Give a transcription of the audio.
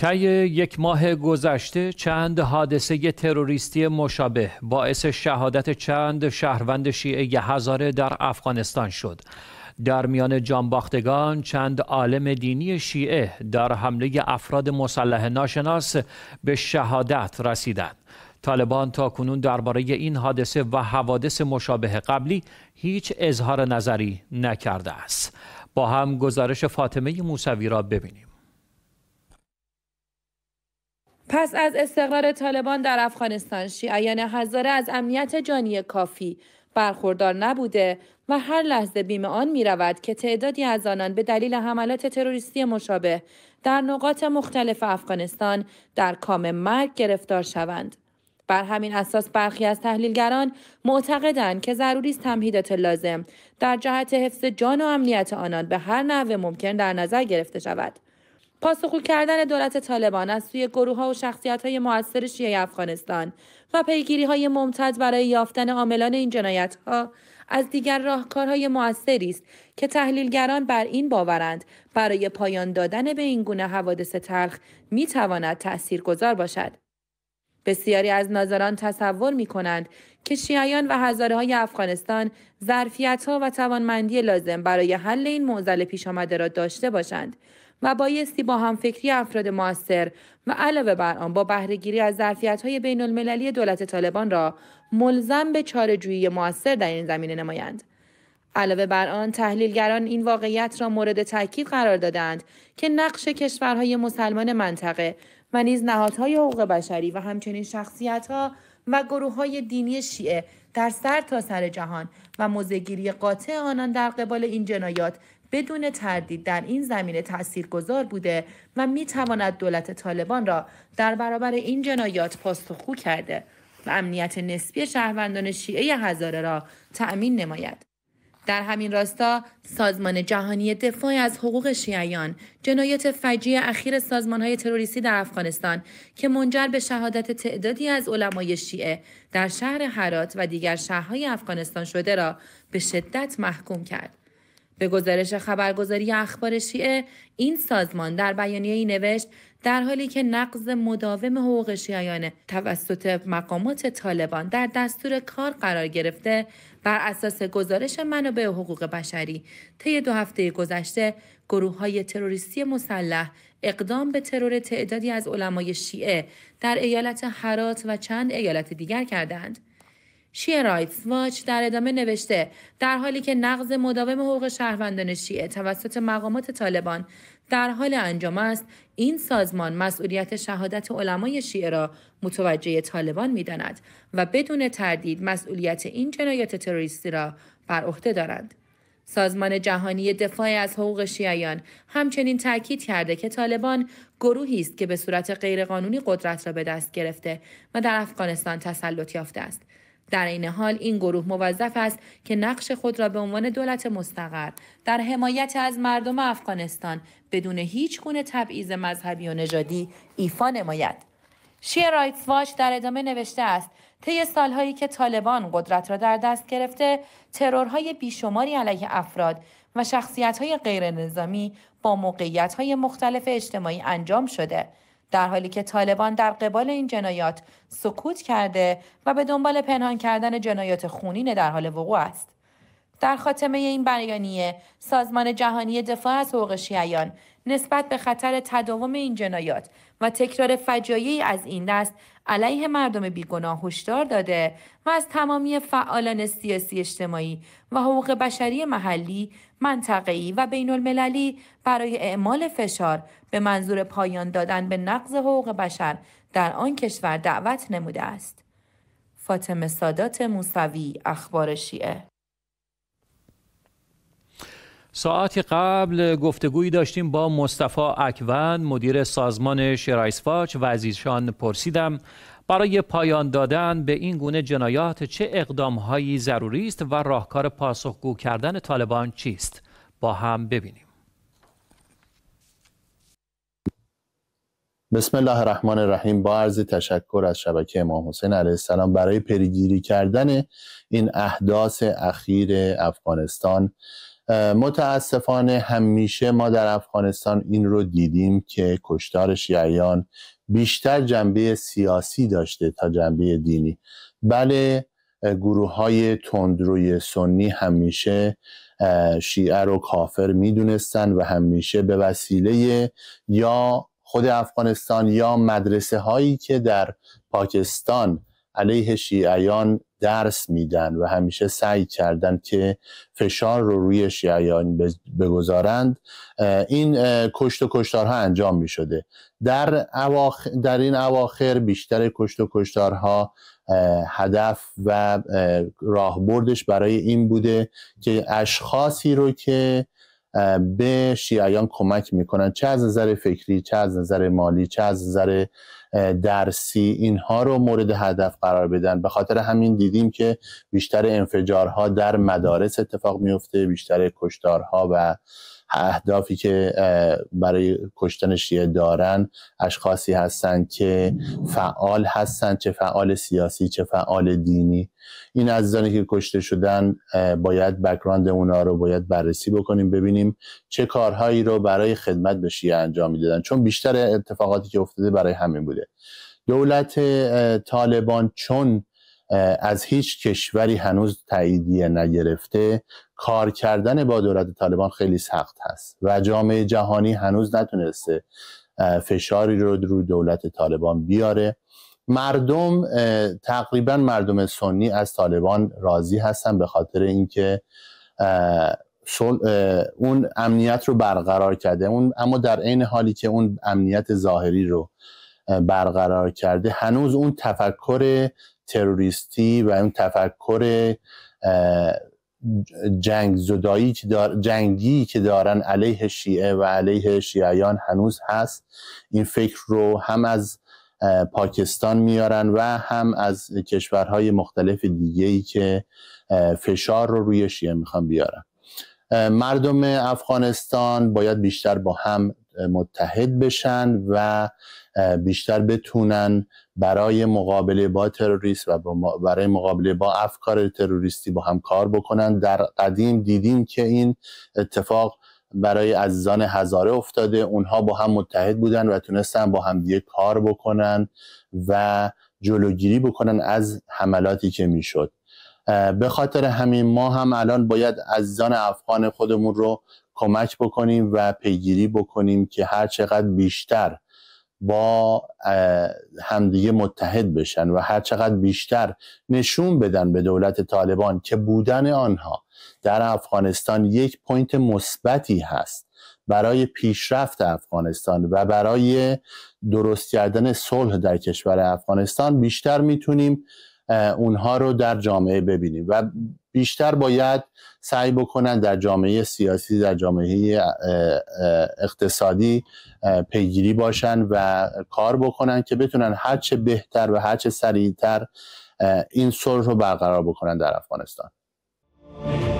طی یک ماه گذشته چند حادثه تروریستی مشابه باعث شهادت چند شهروند شیعه هزاره در افغانستان شد. در میان جانباختگان چند عالم دینی شیعه در حمله افراد مسلح ناشناس به شهادت رسیدند. طالبان تا کنون درباره این حادثه و حوادث مشابه قبلی هیچ اظهار نظری نکرده است. با هم گزارش فاطمه موسوی را ببینیم. پس از استقرار طالبان در افغانستان شیعیان هزاره از امنیت جانی کافی برخوردار نبوده و هر لحظه بیم آن می رود که تعدادی از آنان به دلیل حملات تروریستی مشابه در نقاط مختلف افغانستان در کام مرگ گرفتار شوند. بر همین اساس برخی از تحلیلگران معتقدند که ضروری است تمهیدات لازم در جهت حفظ جان و امنیت آنان به هر نحو ممکن در نظر گرفته شود. پاسخگو کردن دولت طالبان از سوی گروه ها و شخصیت های موثر شیعه افغانستان و پیگیری های ممتد برای یافتن عاملان این جنایت ها از دیگر راهکارهای موثری است که تحلیلگران بر این باورند برای پایان دادن به این گونه حوادث تلخ می تواند گذار باشد بسیاری از ناظران تصور می که شیعیان و هزاره های افغانستان ظرفیت ها و توانمندی لازم برای حل این معضل پیش آمده را داشته باشند و بایستی با همفکری افراد موثر و علاوه بر آن با بهرهگیری از بین المللی دولت طالبان را ملزم به چارهجویی موثر در این زمینه نمایند. علاوه بر آن تحلیلگران این واقعیت را مورد تاکید قرار دادند که نقش کشورهای مسلمان منطقه و نیز نهادهای حقوق بشری و همچنین شخصیتها و گروه های دینی شیعه در سر تا سر جهان و موزگیری قاطع آنان در قبال این جنایات بدون تردید در این زمینه تاثیرگذار بوده و می تواند دولت طالبان را در برابر این جنایات پاسخگو کرده و امنیت نسبی شهروندان شیعه هزاره را تأمین نماید. در همین راستا سازمان جهانی دفاع از حقوق شیعیان جنایت فجیع اخیر سازمان های تروریستی در افغانستان که منجر به شهادت تعدادی از علمای شیعه در شهر حرات و دیگر شهرهای افغانستان شده را به شدت محکوم کرد به گزارش خبرگزاری اخبار شیعه این سازمان در بیانیه ای نوشت در حالی که نقض مداوم حقوق شیعیان توسط مقامات طالبان در دستور کار قرار گرفته بر اساس گزارش منابع حقوق بشری طی دو هفته گذشته گروه های تروریستی مسلح اقدام به ترور تعدادی از علمای شیعه در ایالت حرات و چند ایالت دیگر کردند شیه رایتس واچ در ادامه نوشته در حالی که نقض مداوم حقوق شهروندان شیعه توسط مقامات طالبان در حال انجام است این سازمان مسئولیت شهادت علمای شیعه را متوجه طالبان میداند و بدون تردید مسئولیت این جنایات تروریستی را بر عهده دارند سازمان جهانی دفاع از حقوق شیعیان همچنین تاکید کرده که طالبان گروهی است که به صورت غیرقانونی قدرت را به دست گرفته و در افغانستان تسلط یافته است در این حال این گروه موظف است که نقش خود را به عنوان دولت مستقر در حمایت از مردم افغانستان بدون هیچ گونه تبعیض مذهبی و نژادی ایفا نماید شیه رایتس واچ در ادامه نوشته است طی سالهایی که طالبان قدرت را در دست گرفته ترورهای بیشماری علیه افراد و شخصیتهای غیرنظامی با موقعیتهای مختلف اجتماعی انجام شده در حالی که طالبان در قبال این جنایات سکوت کرده و به دنبال پنهان کردن جنایات خونین در حال وقوع است در خاتمه این بیانیه سازمان جهانی دفاع از حقوق شیعیان نسبت به خطر تداوم این جنایات و تکرار فجایعی از این دست علیه مردم بیگناه هشدار داده و از تمامی فعالان سیاسی اجتماعی و حقوق بشری محلی، منطقه‌ای و بین المللی برای اعمال فشار به منظور پایان دادن به نقض حقوق بشر در آن کشور دعوت نموده است. فاطمه سادات موسوی اخبار شیعه ساعتی قبل گفتگویی داشتیم با مصطفی اکوان مدیر سازمان شرایسفاچ و از پرسیدم برای پایان دادن به این گونه جنایات چه اقدامهایی ضروری است و راهکار پاسخگو کردن طالبان چیست با هم ببینیم بسم الله الرحمن الرحیم با عرض تشکر از شبکه امام حسین علیه السلام برای پیگیری کردن این احداث اخیر افغانستان متاسفانه همیشه ما در افغانستان این رو دیدیم که کشتار شیعیان بیشتر جنبه سیاسی داشته تا جنبه دینی بله گروه های تندروی سنی همیشه شیعه رو کافر میدونستن و همیشه به وسیله یا خود افغانستان یا مدرسه هایی که در پاکستان علیه شیعیان درس میدن و همیشه سعی کردن که فشار رو روی شیعیان بگذارند این کشت و کشتارها انجام میشده در, اواخ... در این اواخر بیشتر کشت و کشتارها هدف و راهبردش برای این بوده که اشخاصی رو که به شیعیان کمک میکنن چه از نظر فکری چه از نظر مالی چه از نظر درسی اینها رو مورد هدف قرار بدن به خاطر همین دیدیم که بیشتر انفجارها در مدارس اتفاق میفته بیشتر کشتارها و اهدافی که برای کشتن شیعه دارن اشخاصی هستند که فعال هستند چه فعال سیاسی چه فعال دینی این عزیزانی که کشته شدن باید بکراند اونا رو باید بررسی بکنیم ببینیم چه کارهایی رو برای خدمت به شیعه انجام میدادن چون بیشتر اتفاقاتی که افتاده برای همین بوده دولت طالبان چون از هیچ کشوری هنوز تاییدیه نگرفته کار کردن با دولت طالبان خیلی سخت هست و جامعه جهانی هنوز نتونسته فشاری رو رو دولت طالبان بیاره مردم تقریبا مردم سنی از طالبان راضی هستن به خاطر اینکه اون امنیت رو برقرار کرده اون اما در عین حالی که اون امنیت ظاهری رو برقرار کرده هنوز اون تفکر تروریستی و اون تفکر جنگ زدایی که دار جنگی که دارن علیه شیعه و علیه شیعیان هنوز هست این فکر رو هم از پاکستان میارن و هم از کشورهای مختلف دیگه که فشار رو روی شیعه میخوان بیارن مردم افغانستان باید بیشتر با هم متحد بشن و بیشتر بتونن برای مقابله با تروریست و برای مقابله با افکار تروریستی با هم کار بکنن در قدیم دیدیم که این اتفاق برای عزیزان هزاره افتاده اونها با هم متحد بودن و تونستن با هم دیگه کار بکنن و جلوگیری بکنن از حملاتی که میشد به خاطر همین ما هم الان باید عزیزان افغان خودمون رو کمک بکنیم و پیگیری بکنیم که هر چقدر بیشتر با همدیگه متحد بشن و هر چقدر بیشتر نشون بدن به دولت طالبان که بودن آنها در افغانستان یک پوینت مثبتی هست برای پیشرفت افغانستان و برای درست کردن صلح در کشور افغانستان بیشتر میتونیم اونها رو در جامعه ببینیم و بیشتر باید سعی بکنن در جامعه سیاسی در جامعه اقتصادی پیگیری باشن و کار بکنن که بتونن هرچه بهتر و هرچه سریعتر این صلح رو برقرار بکنن در افغانستان